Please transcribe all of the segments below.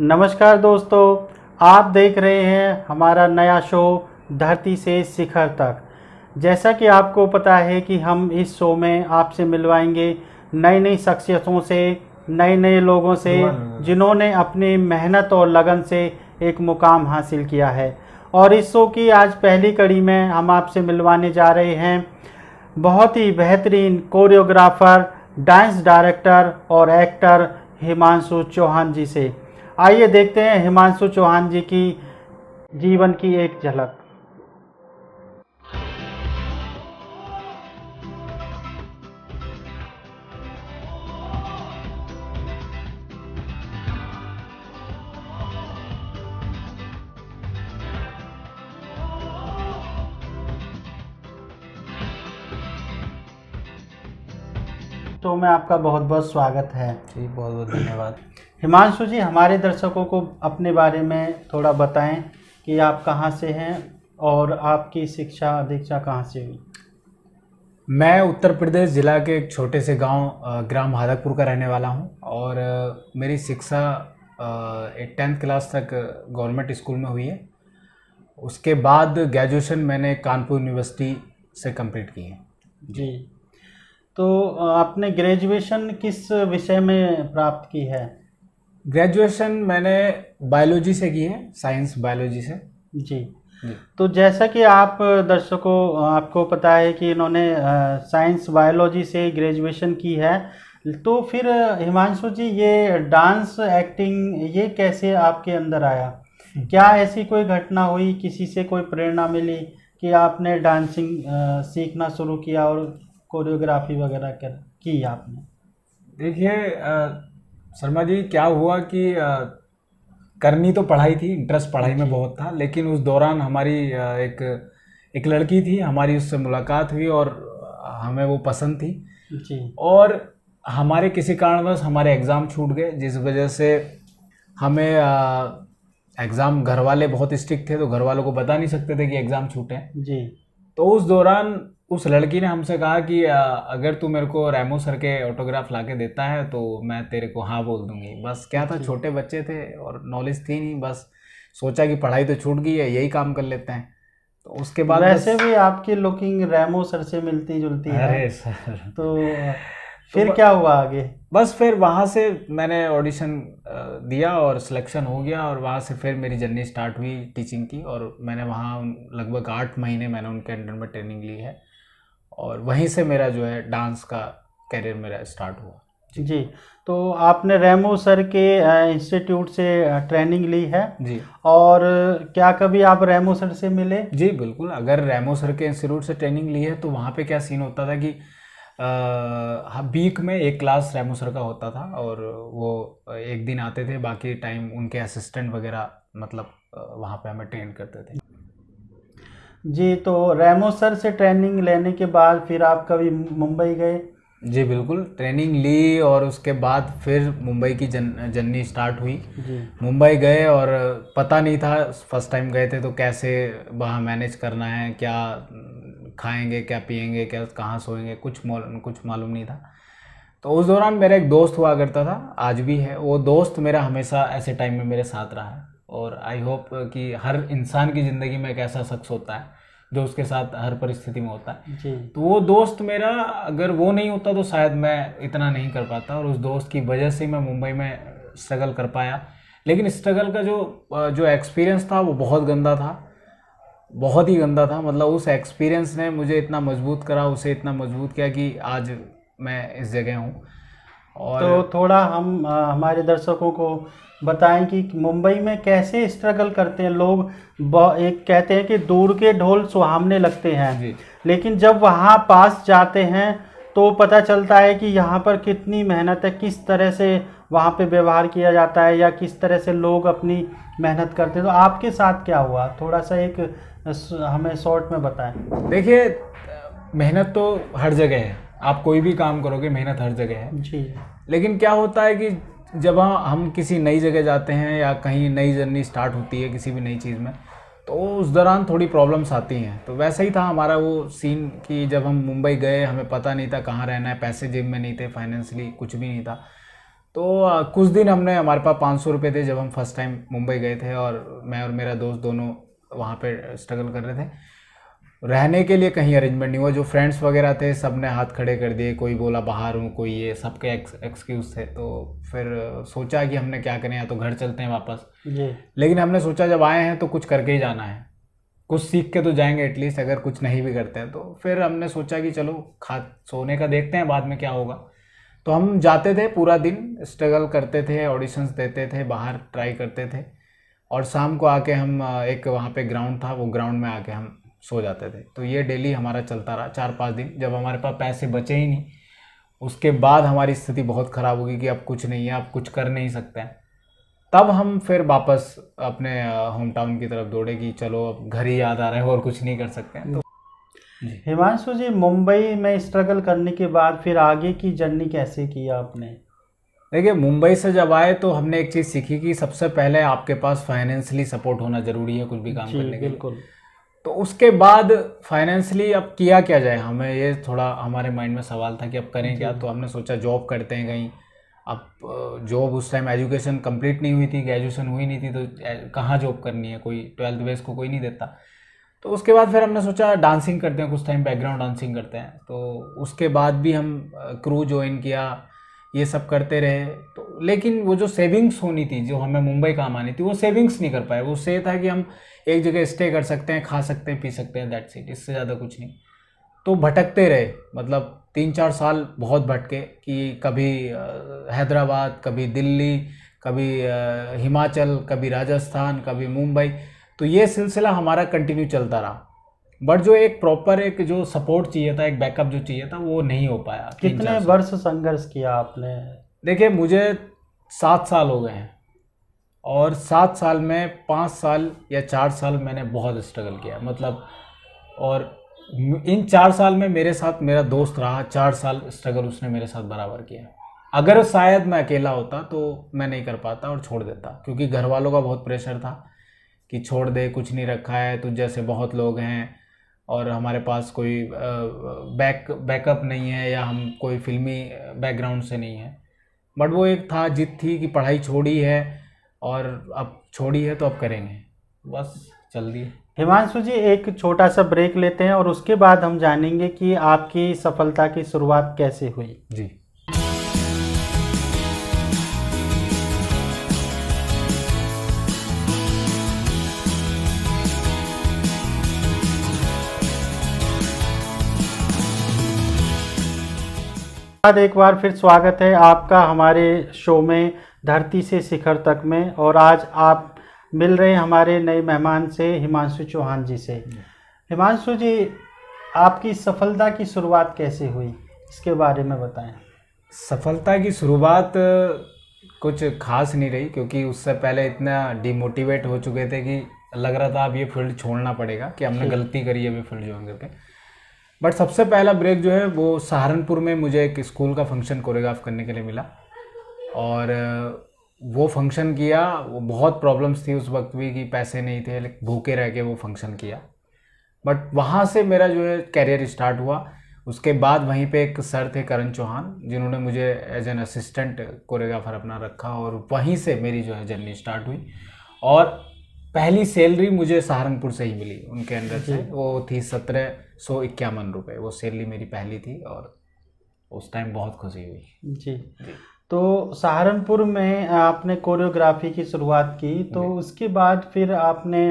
नमस्कार दोस्तों आप देख रहे हैं हमारा नया शो धरती से शिखर तक जैसा कि आपको पता है कि हम इस शो में आपसे मिलवाएंगे नई नई शख्सियतों से नए नए लोगों से जिन्होंने अपनी मेहनत और लगन से एक मुकाम हासिल किया है और इस शो की आज पहली कड़ी में हम आपसे मिलवाने जा रहे हैं बहुत ही बेहतरीन कोरियोग्राफर डांस डायरेक्टर और एक्टर हिमांशु चौहान जी से आइए देखते हैं हिमांशु चौहान जी की जीवन की एक झलक में आपका बहुत बहुत स्वागत है जी बहुत बहुत धन्यवाद हिमांशु जी हमारे दर्शकों को अपने बारे में थोड़ा बताएं कि आप कहाँ से हैं और आपकी शिक्षा दीक्षा कहाँ से हुई मैं उत्तर प्रदेश ज़िला के एक छोटे से गांव ग्राम हादकपुर का रहने वाला हूं और मेरी शिक्षा एक टेंथ क्लास तक गवर्नमेंट स्कूल में हुई है उसके बाद ग्रेजुएशन मैंने कानपुर यूनिवर्सिटी से कंप्लीट की है जी तो आपने ग्रेजुएशन किस विषय में प्राप्त की है ग्रेजुएशन मैंने बायोलॉजी से की है साइंस बायोलॉजी से जी तो जैसा कि आप दर्शकों आपको पता है कि इन्होंने साइंस बायोलॉजी से ग्रेजुएशन की है तो फिर हिमांशु जी ये डांस एक्टिंग ये कैसे आपके अंदर आया क्या ऐसी कोई घटना हुई किसी से कोई प्रेरणा मिली कि आपने डांसिंग सीखना शुरू किया और कोरियोग्राफी वगैरह कर की आपने देखिए शर्मा जी क्या हुआ कि आ, करनी तो पढ़ाई थी इंटरेस्ट पढ़ाई में बहुत था लेकिन उस दौरान हमारी एक एक लड़की थी हमारी उससे मुलाकात हुई और हमें वो पसंद थी जी और हमारे किसी कारणवश हमारे एग्ज़ाम छूट गए जिस वजह से हमें एग्ज़ाम घर वाले बहुत स्ट्रिक्ट थे तो घर वालों को बता नहीं सकते थे कि एग्ज़ाम छूटे जी तो उस दौरान उस लड़की ने हमसे कहा कि अगर तू मेरे को रैमो सर के ऑटोग्राफ ला के देता है तो मैं तेरे को हाँ बोल दूंगी बस क्या था छोटे बच्चे थे और नॉलेज थी नहीं बस सोचा कि पढ़ाई तो छूट गई है यही काम कर लेते हैं तो उसके बाद वैसे भी आपकी लुकिंग रैमो सर से मिलती जुलती है अरे सर तो, तो फिर तो क्या हुआ आगे बस फिर वहाँ से मैंने ऑडिशन दिया और सिलेक्शन हो गया और वहाँ से फिर मेरी जर्नी स्टार्ट हुई टीचिंग की और मैंने वहाँ लगभग आठ महीने मैंने उनके अंडर में ट्रेनिंग ली है और वहीं से मेरा जो है डांस का करियर मेरा स्टार्ट हुआ जी, जी तो आपने रेमो सर के इंस्टीट्यूट से ट्रेनिंग ली है जी और क्या कभी आप रेमो सर से मिले जी बिल्कुल अगर रेमो सर के इंस्टीट्यूट से ट्रेनिंग ली है तो वहाँ पे क्या सीन होता था कि वीक में एक क्लास रेमो सर का होता था और वो एक दिन आते थे बाकी टाइम उनके असिस्टेंट वगैरह मतलब वहाँ पे हमें ट्रेन करते थे जी तो रेमो सर से ट्रेनिंग लेने के बाद फिर आप कभी मुंबई गए जी बिल्कुल ट्रेनिंग ली और उसके बाद फिर मुंबई की जन जर्नी स्टार्ट हुई मुंबई गए और पता नहीं था फर्स्ट टाइम गए थे तो कैसे वहाँ मैनेज करना है क्या खाएंगे क्या पिएंगे क्या कहाँ सोएंगे कुछ कुछ मालूम नहीं था तो उस दौरान मेरा एक दोस्त हुआ करता था आज भी है वो दोस्त मेरा हमेशा ऐसे टाइम में मेरे साथ रहा है और आई होप कि हर इंसान की ज़िंदगी में एक ऐसा शख्स होता है जो उसके साथ हर परिस्थिति में होता है तो वो दोस्त मेरा अगर वो नहीं होता तो शायद मैं इतना नहीं कर पाता और उस दोस्त की वजह से मैं मुंबई में स्ट्रगल कर पाया लेकिन स्ट्रगल का जो जो एक्सपीरियंस था वो बहुत गंदा था बहुत ही गंदा था मतलब उस एक्सपीरियंस ने मुझे इतना मजबूत करा उसे इतना मजबूत किया कि आज मैं इस जगह हूँ और तो थोड़ा हम आ, हमारे दर्शकों को बताएं कि मुंबई में कैसे स्ट्रगल करते हैं लोग एक कहते हैं कि दूर के ढोल सुहावने लगते हैं लेकिन जब वहाँ पास जाते हैं तो पता चलता है कि यहाँ पर कितनी मेहनत है किस तरह से वहाँ पे व्यवहार किया जाता है या किस तरह से लोग अपनी मेहनत करते हैं तो आपके साथ क्या हुआ थोड़ा सा एक हमें शॉर्ट में बताएं देखिए मेहनत तो हर जगह है आप कोई भी काम करोगे मेहनत हर जगह है जी लेकिन क्या होता है कि जब हम किसी नई जगह जाते हैं या कहीं नई जर्नी स्टार्ट होती है किसी भी नई चीज़ में तो उस दौरान थोड़ी प्रॉब्लम्स आती हैं तो वैसा ही था हमारा वो सीन कि जब हम मुंबई गए हमें पता नहीं था कहाँ रहना है पैसे जेब में नहीं थे फाइनेंशली कुछ भी नहीं था तो कुछ दिन हमने हमारे पास पाँच सौ रुपये थे जब हम फर्स्ट टाइम मुंबई गए थे और मैं और मेरा दोस्त दोनों वहाँ पर स्ट्रगल कर रहे थे रहने के लिए कहीं अरेंजमेंट नहीं हुआ जो फ्रेंड्स वगैरह थे सब ने हाथ खड़े कर दिए कोई बोला बाहर हूँ कोई ये सबके एक्सक्यूज़ थे तो फिर सोचा कि हमने क्या करें या तो घर चलते हैं वापस लेकिन हमने सोचा जब आए हैं तो कुछ करके ही जाना है कुछ सीख के तो जाएंगे एटलीस्ट अगर कुछ नहीं भी करते हैं तो फिर हमने सोचा कि चलो खा सोने का देखते हैं बाद में क्या होगा तो हम जाते थे पूरा दिन स्ट्रगल करते थे ऑडिशंस देते थे बाहर ट्राई करते थे और शाम को आके हम एक वहाँ पे ग्राउंड था वो ग्राउंड में आके हम सो जाते थे तो ये डेली हमारा चलता रहा चार पाँच दिन जब हमारे पास पैसे बचे ही नहीं उसके बाद हमारी स्थिति बहुत ख़राब होगी कि अब कुछ नहीं है अब कुछ कर नहीं सकते हैं तब हम फिर वापस अपने होम टाउन की तरफ दौड़े कि चलो अब घर ही याद आ रहे हैं और कुछ नहीं कर सकते हैं तो हिमांशु जी मुंबई में स्ट्रगल करने के बाद फिर आगे की जर्नी कैसे की आपने देखिए मुंबई से जब आए तो हमने एक चीज़ सीखी कि सबसे पहले आपके पास फाइनेंशली सपोर्ट होना ज़रूरी है कुछ भी काम करने के लिए तो उसके बाद फाइनेंशली अब किया क्या जाए हमें ये थोड़ा हमारे माइंड में सवाल था कि अब करें क्या तो हमने सोचा जॉब करते हैं कहीं अब जॉब उस टाइम एजुकेशन कंप्लीट नहीं हुई थी ग्रेजुएशन हुई नहीं थी तो कहाँ जॉब करनी है कोई ट्वेल्थ बेस को कोई नहीं देता तो उसके बाद फिर हमने सोचा डांसिंग करते हैं कुछ टाइम बैकग्राउंड डांसिंग करते हैं तो उसके बाद भी हम क्रू ज्वाइन किया ये सब करते रहे तो लेकिन वो जो सेविंग्स होनी थी जो हमें मुंबई काम आनी थी वो सेविंग्स नहीं कर पाए वो से था कि हम एक जगह स्टे कर सकते हैं खा सकते हैं पी सकते हैं दैट सीट इससे ज़्यादा कुछ नहीं तो भटकते रहे मतलब तीन चार साल बहुत भटके कि कभी हैदराबाद कभी दिल्ली कभी हिमाचल कभी राजस्थान कभी मुंबई तो ये सिलसिला हमारा कंटिन्यू चलता रहा बट जो एक प्रॉपर एक जो सपोर्ट चाहिए था एक बैकअप जो चाहिए था वो नहीं हो पाया कितने वर्ष संघर्ष किया आपने देखिए मुझे सात साल हो गए हैं और सात साल में पाँच साल या चार साल मैंने बहुत स्ट्रगल किया मतलब और इन चार साल में मेरे साथ मेरा दोस्त रहा चार साल स्ट्रगल उसने मेरे साथ बराबर किया अगर शायद मैं अकेला होता तो मैं नहीं कर पाता और छोड़ देता क्योंकि घर वालों का बहुत प्रेशर था कि छोड़ दे कुछ नहीं रखा है तो जैसे बहुत लोग हैं और हमारे पास कोई बैक बैकअप नहीं है या हम कोई फिल्मी बैकग्राउंड से नहीं है बट वो एक था जिद थी कि पढ़ाई छोड़ी है और अब छोड़ी है तो अब करेंगे बस जल्दी हिमांशु जी एक छोटा सा ब्रेक लेते हैं और उसके बाद हम जानेंगे कि आपकी सफलता की शुरुआत कैसे हुई जी बाद एक बार फिर स्वागत है आपका हमारे शो में धरती से शिखर तक में और आज आप मिल रहे हमारे नए मेहमान से हिमांशु चौहान जी से हिमांशु जी आपकी सफलता की शुरुआत कैसे हुई इसके बारे में बताएं सफलता की शुरुआत कुछ खास नहीं रही क्योंकि उससे पहले इतना डिमोटिवेट हो चुके थे कि लग रहा था अब ये फील्ड छोड़ना पड़ेगा कि हमने गलती करी है ये फील्ड जो पे बट सबसे पहला ब्रेक जो है वो सहारनपुर में मुझे एक स्कूल का फंक्शन कोरियोग्राफ करने के लिए मिला और वो फंक्शन किया वो बहुत प्रॉब्लम्स थी उस वक्त भी कि पैसे नहीं थे भूखे रह के वो फंक्शन किया बट वहाँ से मेरा जो है कैरियर स्टार्ट हुआ उसके बाद वहीं पे एक सर थे करण चौहान जिन्होंने मुझे एज एन असिस्टेंट कोरियोग्राफर अपना रखा और वहीं से मेरी जो है जर्नी स्टार्ट हुई और पहली सैलरी मुझे सहारनपुर से ही मिली उनके अंदर से वो थी सत्रह सौ इक्यावन रुपये वो सैलरी मेरी पहली थी और उस टाइम बहुत खुशी हुई जी, जी। तो सहारनपुर में आपने कोरियोग्राफी की शुरुआत की तो उसके बाद फिर आपने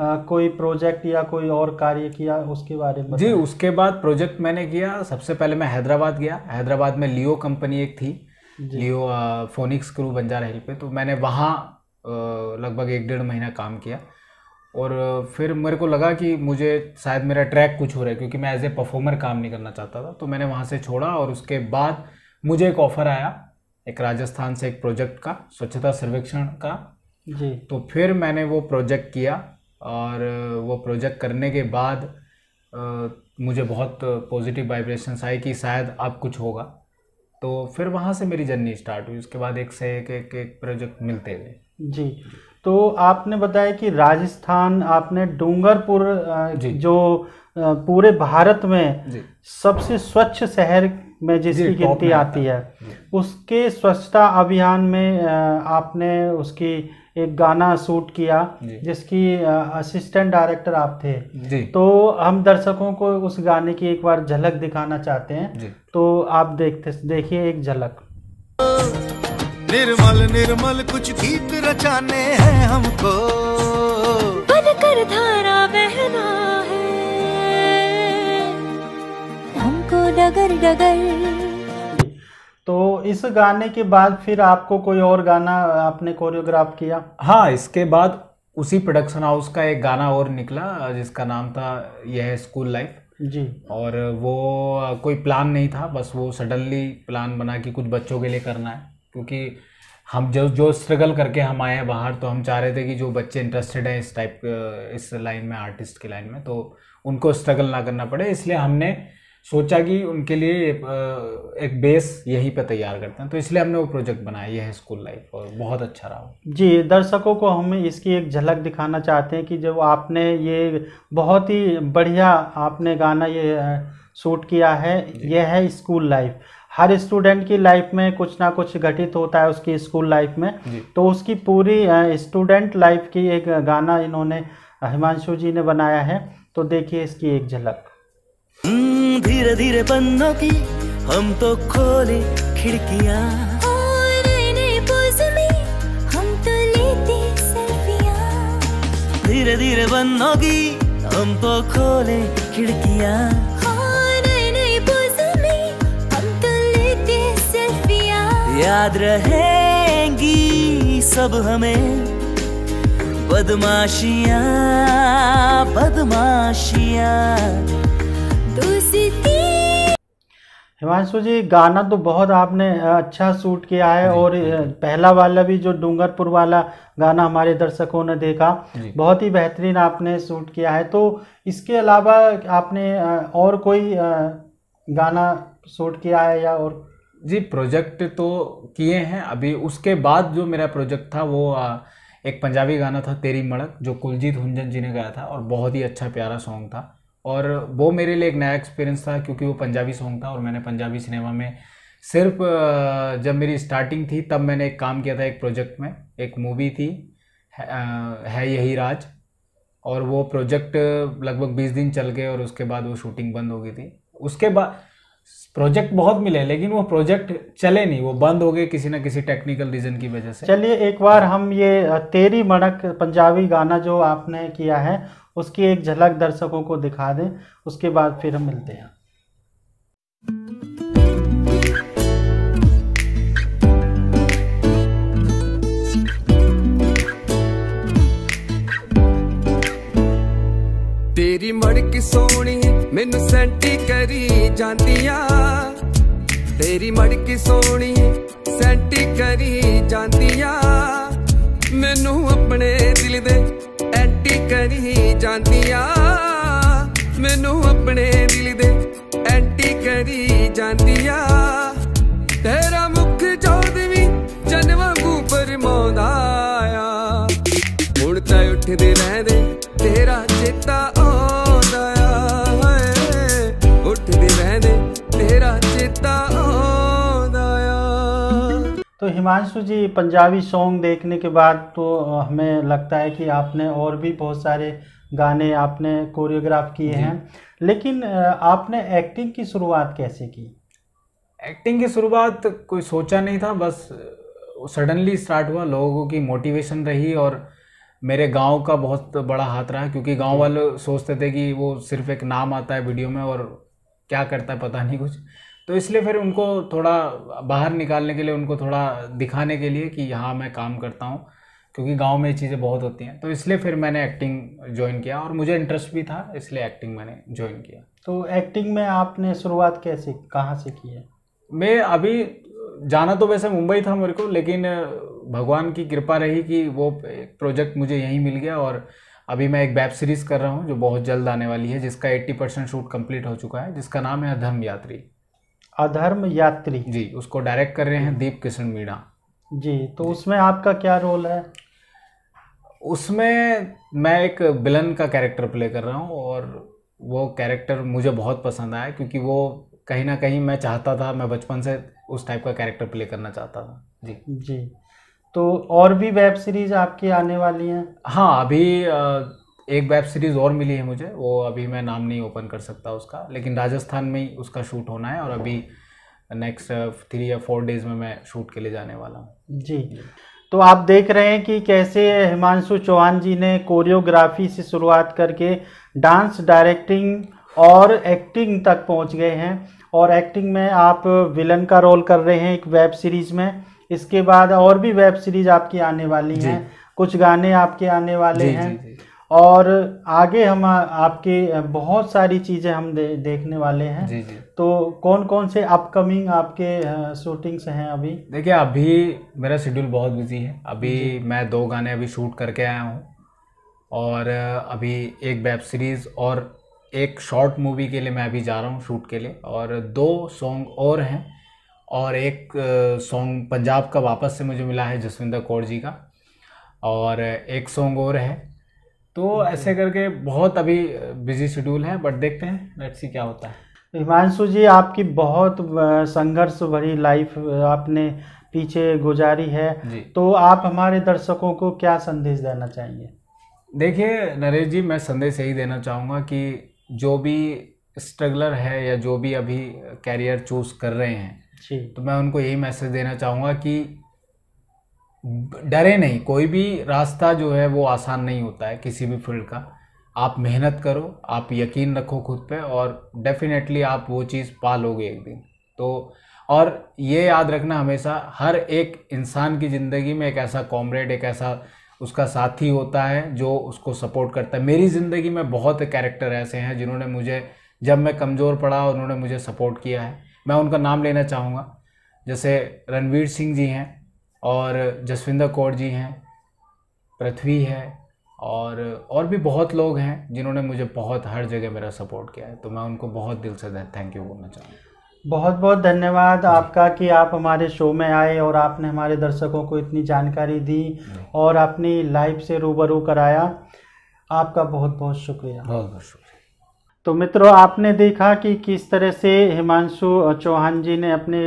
आ, कोई प्रोजेक्ट या कोई और कार्य किया उसके बारे में जी उसके बाद प्रोजेक्ट मैंने किया सबसे पहले मैं हैदराबाद गया हैदराबाद में लियो कंपनी एक थी Leo uh, Phoenix crew Banjara hill पे तो मैंने वहाँ लगभग एक डेढ़ महीना काम किया और फिर मेरे को लगा कि मुझे शायद मेरा ट्रैक कुछ हो रहा है क्योंकि मैं एज ए परफॉर्मर काम नहीं करना चाहता था तो मैंने वहाँ से छोड़ा और उसके बाद मुझे एक ऑफ़र आया एक राजस्थान से एक प्रोजेक्ट का स्वच्छता सर्वेक्षण का जी तो फिर मैंने वो प्रोजेक्ट किया और वो प्रोजेक्ट करने के बाद आ, मुझे बहुत पॉजिटिव वाइब्रेशंस आई कि शायद अब कुछ होगा तो फिर वहाँ से मेरी जर्नी स्टार्ट हुई उसके बाद एक से एक एक, एक प्रोजेक्ट मिलते हुए जी तो आपने बताया कि राजस्थान आपने डूंगरपुर जो पूरे भारत में सबसे स्वच्छ शहर में जिसकी गिनती आती है उसके स्वच्छता अभियान में आपने उसकी एक गाना शूट किया जिसकी असिस्टेंट डायरेक्टर आप थे तो हम दर्शकों को उस गाने की एक बार झलक दिखाना चाहते हैं तो आप देखते देखिए एक झलक निर्मल निर्मल कुछ गीत रचाने हैं हमको बन कर धारा बहना को डगर डगर तो इस गाने के बाद फिर आपको कोई और गाना आपने कोरियोग्राफ किया हाँ इसके बाद उसी प्रोडक्शन हाउस का एक गाना और निकला जिसका नाम था यह स्कूल लाइफ जी और वो कोई प्लान नहीं था बस वो सडनली प्लान बना कि कुछ बच्चों के लिए करना है क्योंकि हम जो जो स्ट्रगल करके हम आए हैं बाहर तो हम चाह रहे थे कि जो बच्चे इंटरेस्टेड हैं इस टाइप इस लाइन में आर्टिस्ट की लाइन में तो उनको स्ट्रगल ना करना पड़े इसलिए हमने सोचा कि उनके लिए एक बेस यहीं पर तैयार करते हैं तो इसलिए हमने वो प्रोजेक्ट बनाया ये है स्कूल लाइफ और बहुत अच्छा रहा जी दर्शकों को हम इसकी एक झलक दिखाना चाहते हैं कि जब आपने ये बहुत ही बढ़िया आपने गाना ये शूट किया है यह है स्कूल लाइफ हर स्टूडेंट की लाइफ में कुछ ना कुछ घटित होता है उसकी स्कूल लाइफ में तो उसकी पूरी स्टूडेंट लाइफ की एक गाना इन्होंने हिमांशु जी ने बनाया है तो देखिए इसकी एक झलक हम्म। धीरे धीरे पन्नों की हम तो खोले खिड़कियाँ धीरे धीरे बनोगी हम तो खोले खिड़कियाँ हम तो लेते याद रहेंगी सब हमें बदमाशियाँ बदमाशियाँ हिमांशु जी गाना तो बहुत आपने अच्छा शूट किया है और पहला वाला भी जो डूंगरपुर वाला गाना हमारे दर्शकों ने देखा बहुत ही बेहतरीन आपने शूट किया है तो इसके अलावा आपने और कोई गाना शूट किया है या और जी प्रोजेक्ट तो किए हैं अभी उसके बाद जो मेरा प्रोजेक्ट था वो एक पंजाबी गाना था तेरी मड़क जो कुलजीत हुंजन जी ने गाया था और बहुत ही अच्छा प्यारा सॉन्ग था और वो मेरे लिए एक नया एक्सपीरियंस था क्योंकि वो पंजाबी सॉन्ग था और मैंने पंजाबी सिनेमा में सिर्फ जब मेरी स्टार्टिंग थी तब मैंने एक काम किया था एक प्रोजेक्ट में एक मूवी थी है, है यही राज और वो प्रोजेक्ट लगभग बीस दिन चल गए और उसके बाद वो शूटिंग बंद हो गई थी उसके बाद प्रोजेक्ट बहुत मिले लेकिन वो प्रोजेक्ट चले नहीं वो बंद हो गए किसी ना किसी टेक्निकल रीजन की वजह से चलिए एक बार हम ये तेरी मड़क पंजाबी गाना जो आपने किया है उसकी एक झलक दर्शकों को दिखा दें उसके बाद फिर हम मिलते हैं ਤੇਰੀ ਮੜਕ ਸੋਣੀ ਮੈਨੂੰ ਸੈਂਟੀ ਕਰੀ ਜਾਂਦੀਆਂ ਤੇਰੀ ਮੜਕ ਸੋਣੀ ਸੈਂਟੀ ਕਰੀ ਜਾਂਦੀਆਂ ਮੈਨੂੰ ਆਪਣੇ ਦਿਲ ਦੇ ਐਂਟੀ ਕਰੀ ਜਾਂਦੀਆਂ ਮੈਨੂੰ ਆਪਣੇ ਦਿਲ ਦੇ ਐਂਟੀ ਕਰੀ ਜਾਂਦੀ हिमांशु जी पंजाबी सॉन्ग देखने के बाद तो हमें लगता है कि आपने और भी बहुत सारे गाने आपने कोरियोग्राफ किए हैं लेकिन आपने एक्टिंग की शुरुआत कैसे की एक्टिंग की शुरुआत कोई सोचा नहीं था बस सडनली स्टार्ट हुआ लोगों की मोटिवेशन रही और मेरे गांव का बहुत बड़ा हाथ रहा क्योंकि गांव वाले सोचते थे कि वो सिर्फ एक नाम आता है वीडियो में और क्या करता है पता नहीं कुछ तो इसलिए फिर उनको थोड़ा बाहर निकालने के लिए उनको थोड़ा दिखाने के लिए कि यहाँ मैं काम करता हूँ क्योंकि गांव में ये चीज़ें बहुत होती हैं तो इसलिए फिर मैंने एक्टिंग ज्वाइन किया और मुझे इंटरेस्ट भी था इसलिए एक्टिंग मैंने ज्वाइन किया तो एक्टिंग में आपने शुरुआत कैसे कहाँ से की है मैं अभी जाना तो वैसे मुंबई था मेरे को लेकिन भगवान की कृपा रही कि वो प्रोजेक्ट मुझे यहीं मिल गया और अभी मैं एक वेब सीरीज़ कर रहा हूँ जो बहुत जल्द आने वाली है जिसका एट्टी परसेंट शूट कम्प्लीट हो चुका है जिसका नाम है अधर्म यात्री अधर्म यात्री जी उसको डायरेक्ट कर रहे हैं दीप किशन मीणा जी तो जी। उसमें आपका क्या रोल है उसमें मैं एक बिलन का कैरेक्टर प्ले कर रहा हूँ और वो कैरेक्टर मुझे बहुत पसंद आया क्योंकि वो कहीं ना कहीं मैं चाहता था मैं बचपन से उस टाइप का कैरेक्टर प्ले करना चाहता था जी जी तो और भी वेब सीरीज आपकी आने वाली हैं हाँ अभी आ, एक वेब सीरीज़ और मिली है मुझे वो अभी मैं नाम नहीं ओपन कर सकता उसका लेकिन राजस्थान में ही उसका शूट होना है और अभी नेक्स्ट थ्री या फोर डेज में मैं शूट के लिए जाने वाला हूँ जी तो आप देख रहे हैं कि कैसे हिमांशु चौहान जी ने कोरियोग्राफी से शुरुआत करके डांस डायरेक्टिंग और एक्टिंग तक पहुंच गए हैं और एक्टिंग में आप विलन का रोल कर रहे हैं एक वेब सीरीज़ में इसके बाद और भी वेब सीरीज आपकी आने वाली हैं कुछ गाने आपके आने वाले जी, हैं जी, जी. और आगे हम आपके बहुत सारी चीज़ें हम दे, देखने वाले हैं जी जी तो कौन कौन से अपकमिंग आपके शूटिंग्स हैं अभी देखिए अभी मेरा शेड्यूल बहुत बिजी है अभी मैं दो गाने अभी शूट करके आया हूँ और अभी एक वेब सीरीज़ और एक शॉर्ट मूवी के लिए मैं अभी जा रहा हूँ शूट के लिए और दो सॉन्ग और हैं और एक सॉन्ग पंजाब का वापस से मुझे मिला है जसविंदर कौर जी का और एक सॉन्ग और है तो हम्म। ऐसे करके बहुत अभी बिजी शेड्यूल है बट देखते हैं लेट्स सी क्या होता है तो हिमांशु जी आपकी बहुत संघर्ष भरी लाइफ आपने पीछे गुजारी है तो आप हमारे दर्शकों को क्या संदेश देना चाहेंगे देखिए नरेश जी मैं संदेश यही देना चाहूँगा कि जो भी स्ट्रगलर है या जो भी अभी कैरियर चूज कर रहे हैं तो मैं उनको यही मैसेज देना चाहूँगा कि डरे नहीं कोई भी रास्ता जो है वो आसान नहीं होता है किसी भी फील्ड का आप मेहनत करो आप यकीन रखो खुद पे और डेफिनेटली आप वो चीज़ पा लोगे एक दिन तो और ये याद रखना हमेशा हर एक इंसान की ज़िंदगी में एक ऐसा कॉमरेड एक ऐसा उसका साथी होता है जो उसको सपोर्ट करता है मेरी ज़िंदगी में बहुत कैरेक्टर ऐसे हैं जिन्होंने मुझे जब मैं कमज़ोर पड़ा उन्होंने मुझे सपोर्ट किया है मैं उनका नाम लेना चाहूँगा जैसे रणवीर सिंह जी हैं और जसविंदर कौर जी हैं पृथ्वी है और और भी बहुत लोग हैं जिन्होंने मुझे बहुत हर जगह मेरा सपोर्ट किया है तो मैं उनको बहुत दिल से थैंक यू बोलना चाहूँगा बहुत बहुत धन्यवाद आपका कि आप हमारे शो में आए और आपने हमारे दर्शकों को इतनी जानकारी दी और अपनी लाइफ से रूबरू कराया आपका बहुत बहुत शुक्रिया बहुत बहुत शुक्रिया तो मित्रों आपने देखा कि किस तरह से हिमांशु चौहान जी ने अपने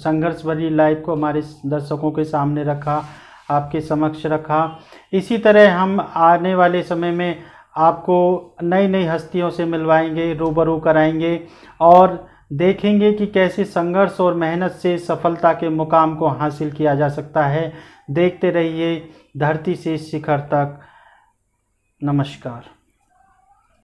संघर्ष भरी लाइफ को हमारे दर्शकों के सामने रखा आपके समक्ष रखा इसी तरह हम आने वाले समय में आपको नई नई हस्तियों से मिलवाएंगे रूबरू कराएंगे और देखेंगे कि कैसे संघर्ष और मेहनत से सफलता के मुकाम को हासिल किया जा सकता है देखते रहिए धरती से शिखर तक नमस्कार